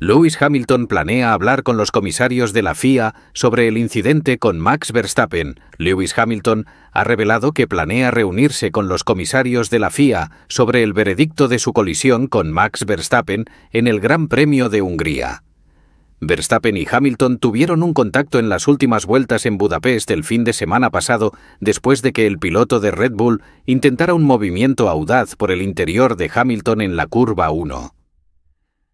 Lewis Hamilton planea hablar con los comisarios de la FIA sobre el incidente con Max Verstappen. Lewis Hamilton ha revelado que planea reunirse con los comisarios de la FIA sobre el veredicto de su colisión con Max Verstappen en el Gran Premio de Hungría. Verstappen y Hamilton tuvieron un contacto en las últimas vueltas en Budapest el fin de semana pasado después de que el piloto de Red Bull intentara un movimiento audaz por el interior de Hamilton en la curva 1.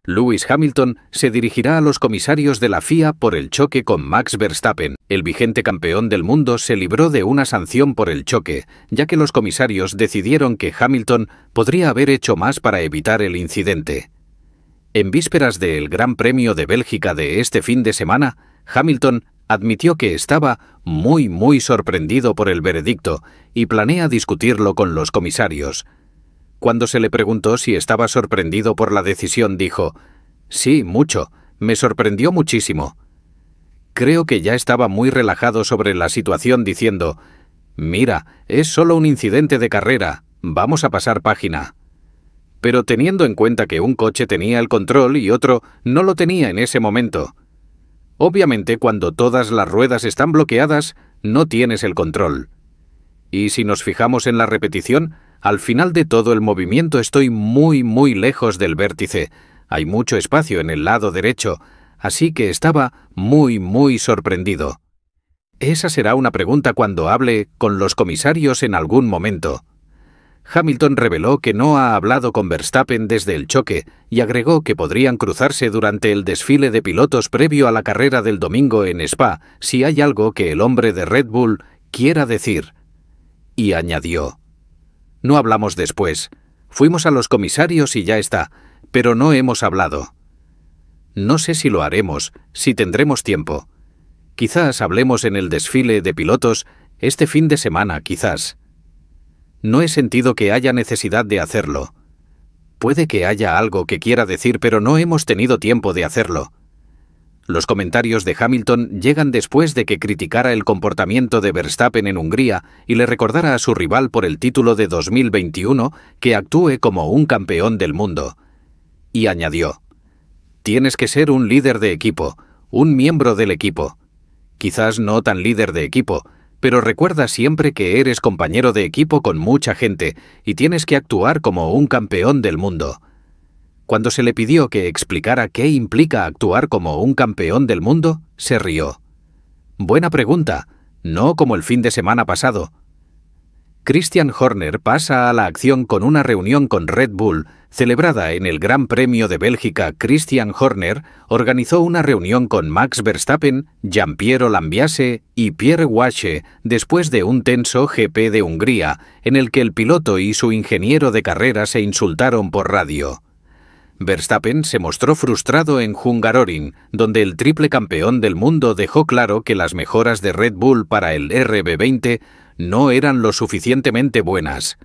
Lewis Hamilton se dirigirá a los comisarios de la FIA por el choque con Max Verstappen. El vigente campeón del mundo se libró de una sanción por el choque, ya que los comisarios decidieron que Hamilton podría haber hecho más para evitar el incidente. En vísperas del Gran Premio de Bélgica de este fin de semana, Hamilton admitió que estaba muy muy sorprendido por el veredicto y planea discutirlo con los comisarios. Cuando se le preguntó si estaba sorprendido por la decisión, dijo, Sí, mucho, me sorprendió muchísimo. Creo que ya estaba muy relajado sobre la situación diciendo, Mira, es solo un incidente de carrera, vamos a pasar página. Pero teniendo en cuenta que un coche tenía el control y otro no lo tenía en ese momento. Obviamente cuando todas las ruedas están bloqueadas, no tienes el control. Y si nos fijamos en la repetición, al final de todo el movimiento estoy muy muy lejos del vértice. Hay mucho espacio en el lado derecho, así que estaba muy muy sorprendido. Esa será una pregunta cuando hable con los comisarios en algún momento. Hamilton reveló que no ha hablado con Verstappen desde el choque y agregó que podrían cruzarse durante el desfile de pilotos previo a la carrera del domingo en Spa si hay algo que el hombre de Red Bull quiera decir. Y añadió, no hablamos después. Fuimos a los comisarios y ya está, pero no hemos hablado. No sé si lo haremos, si tendremos tiempo. Quizás hablemos en el desfile de pilotos este fin de semana, quizás. No he sentido que haya necesidad de hacerlo. Puede que haya algo que quiera decir, pero no hemos tenido tiempo de hacerlo. Los comentarios de Hamilton llegan después de que criticara el comportamiento de Verstappen en Hungría y le recordara a su rival por el título de 2021 que actúe como un campeón del mundo. Y añadió, Tienes que ser un líder de equipo, un miembro del equipo. Quizás no tan líder de equipo, pero recuerda siempre que eres compañero de equipo con mucha gente y tienes que actuar como un campeón del mundo. Cuando se le pidió que explicara qué implica actuar como un campeón del mundo, se rió. Buena pregunta, no como el fin de semana pasado. Christian Horner pasa a la acción con una reunión con Red Bull, celebrada en el Gran Premio de Bélgica. Christian Horner organizó una reunión con Max Verstappen, Jean-Pierre Lambiase y Pierre Wache después de un tenso GP de Hungría, en el que el piloto y su ingeniero de carrera se insultaron por radio. Verstappen se mostró frustrado en Hungaroring, donde el triple campeón del mundo dejó claro que las mejoras de Red Bull para el RB20 no eran lo suficientemente buenas.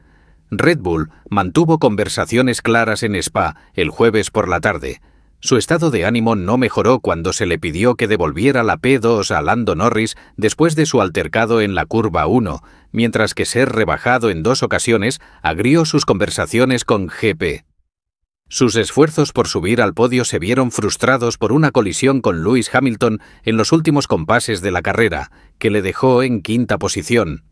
Red Bull mantuvo conversaciones claras en Spa el jueves por la tarde. Su estado de ánimo no mejoró cuando se le pidió que devolviera la P2 a Lando Norris después de su altercado en la curva 1, mientras que ser rebajado en dos ocasiones agrió sus conversaciones con GP. Sus esfuerzos por subir al podio se vieron frustrados por una colisión con Lewis Hamilton en los últimos compases de la carrera, que le dejó en quinta posición.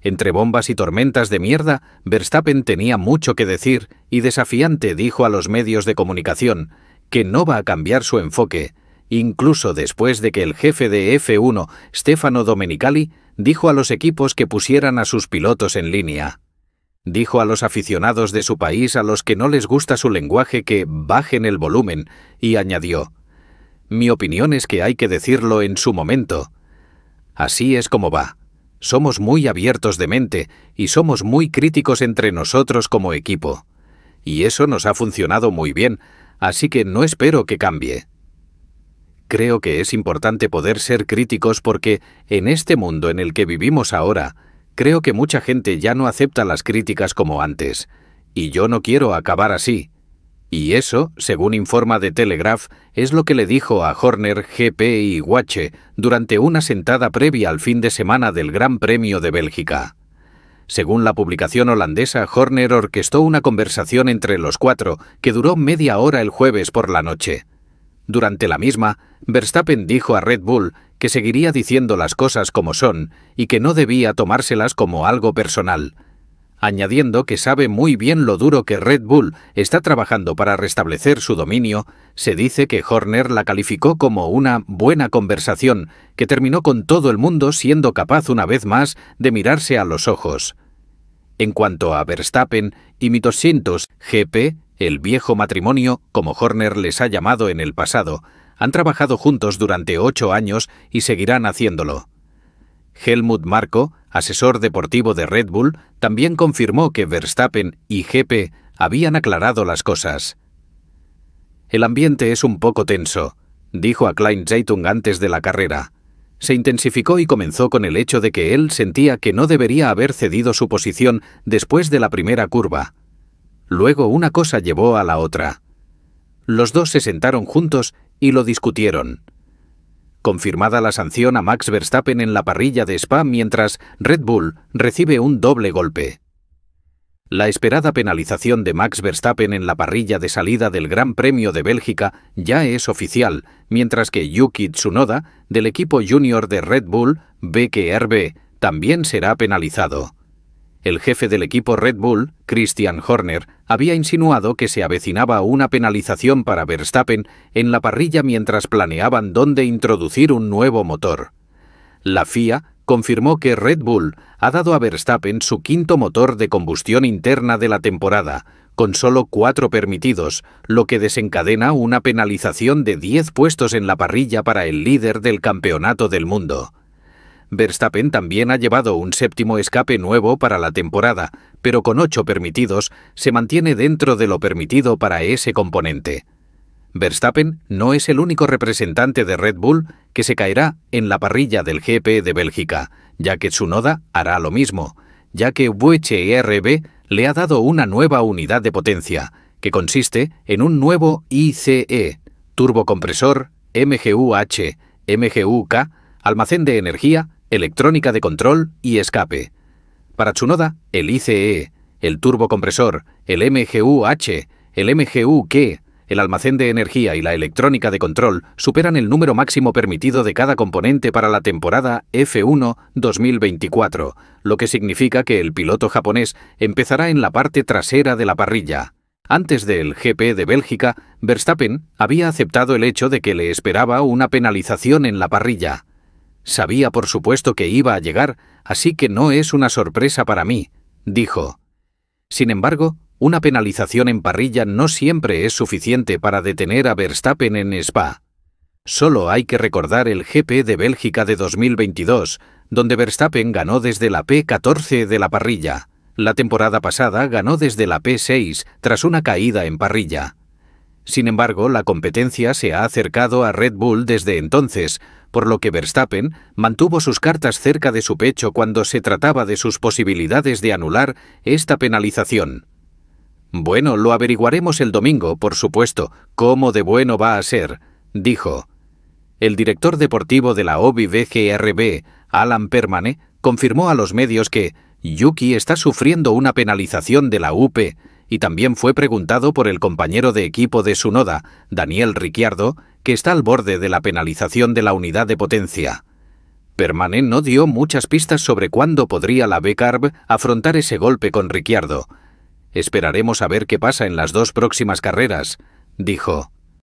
Entre bombas y tormentas de mierda, Verstappen tenía mucho que decir y desafiante dijo a los medios de comunicación que no va a cambiar su enfoque, incluso después de que el jefe de F1, Stefano Domenicali, dijo a los equipos que pusieran a sus pilotos en línea. Dijo a los aficionados de su país a los que no les gusta su lenguaje que bajen el volumen y añadió, Mi opinión es que hay que decirlo en su momento. Así es como va. Somos muy abiertos de mente y somos muy críticos entre nosotros como equipo. Y eso nos ha funcionado muy bien, así que no espero que cambie. Creo que es importante poder ser críticos porque, en este mundo en el que vivimos ahora, Creo que mucha gente ya no acepta las críticas como antes, y yo no quiero acabar así. Y eso, según informa The Telegraph, es lo que le dijo a Horner, GP y Guache durante una sentada previa al fin de semana del Gran Premio de Bélgica. Según la publicación holandesa, Horner orquestó una conversación entre los cuatro que duró media hora el jueves por la noche. Durante la misma, Verstappen dijo a Red Bull que seguiría diciendo las cosas como son y que no debía tomárselas como algo personal, añadiendo que sabe muy bien lo duro que Red Bull está trabajando para restablecer su dominio, se dice que Horner la calificó como una buena conversación que terminó con todo el mundo siendo capaz una vez más de mirarse a los ojos. En cuanto a Verstappen y Mitoscientos GP, el viejo matrimonio, como Horner les ha llamado en el pasado, han trabajado juntos durante ocho años y seguirán haciéndolo. Helmut Marko, asesor deportivo de Red Bull, también confirmó que Verstappen y gp habían aclarado las cosas. El ambiente es un poco tenso, dijo a Klein Zeitung antes de la carrera. Se intensificó y comenzó con el hecho de que él sentía que no debería haber cedido su posición después de la primera curva. Luego una cosa llevó a la otra. Los dos se sentaron juntos y lo discutieron. Confirmada la sanción a Max Verstappen en la parrilla de Spa mientras Red Bull recibe un doble golpe. La esperada penalización de Max Verstappen en la parrilla de salida del Gran Premio de Bélgica ya es oficial, mientras que Yuki Tsunoda, del equipo junior de Red Bull, BKRB, también será penalizado el jefe del equipo Red Bull, Christian Horner, había insinuado que se avecinaba una penalización para Verstappen en la parrilla mientras planeaban dónde introducir un nuevo motor. La FIA confirmó que Red Bull ha dado a Verstappen su quinto motor de combustión interna de la temporada, con solo cuatro permitidos, lo que desencadena una penalización de 10 puestos en la parrilla para el líder del campeonato del mundo. Verstappen también ha llevado un séptimo escape nuevo para la temporada, pero con ocho permitidos se mantiene dentro de lo permitido para ese componente. Verstappen no es el único representante de Red Bull que se caerá en la parrilla del GP de Bélgica, ya que Tsunoda hará lo mismo, ya que RB le ha dado una nueva unidad de potencia, que consiste en un nuevo ICE, turbocompresor MGUH, MGUK, almacén de energía electrónica de control y escape. Para Tsunoda, el ICE, el turbocompresor, el MGU-H, el MGU-K, el almacén de energía y la electrónica de control superan el número máximo permitido de cada componente para la temporada F1 2024, lo que significa que el piloto japonés empezará en la parte trasera de la parrilla. Antes del GP de Bélgica, Verstappen había aceptado el hecho de que le esperaba una penalización en la parrilla. Sabía por supuesto que iba a llegar, así que no es una sorpresa para mí, dijo. Sin embargo, una penalización en parrilla no siempre es suficiente para detener a Verstappen en Spa. Solo hay que recordar el GP de Bélgica de 2022, donde Verstappen ganó desde la P14 de la parrilla. La temporada pasada ganó desde la P6 tras una caída en parrilla. Sin embargo, la competencia se ha acercado a Red Bull desde entonces, por lo que Verstappen mantuvo sus cartas cerca de su pecho cuando se trataba de sus posibilidades de anular esta penalización. Bueno, lo averiguaremos el domingo, por supuesto, cómo de bueno va a ser, dijo. El director deportivo de la OBVGRB, Alan Permane, confirmó a los medios que Yuki está sufriendo una penalización de la UP y también fue preguntado por el compañero de equipo de Sunoda, Daniel Ricciardo, que está al borde de la penalización de la unidad de potencia. Permanent no dio muchas pistas sobre cuándo podría la B-Carb afrontar ese golpe con Ricciardo. Esperaremos a ver qué pasa en las dos próximas carreras, dijo.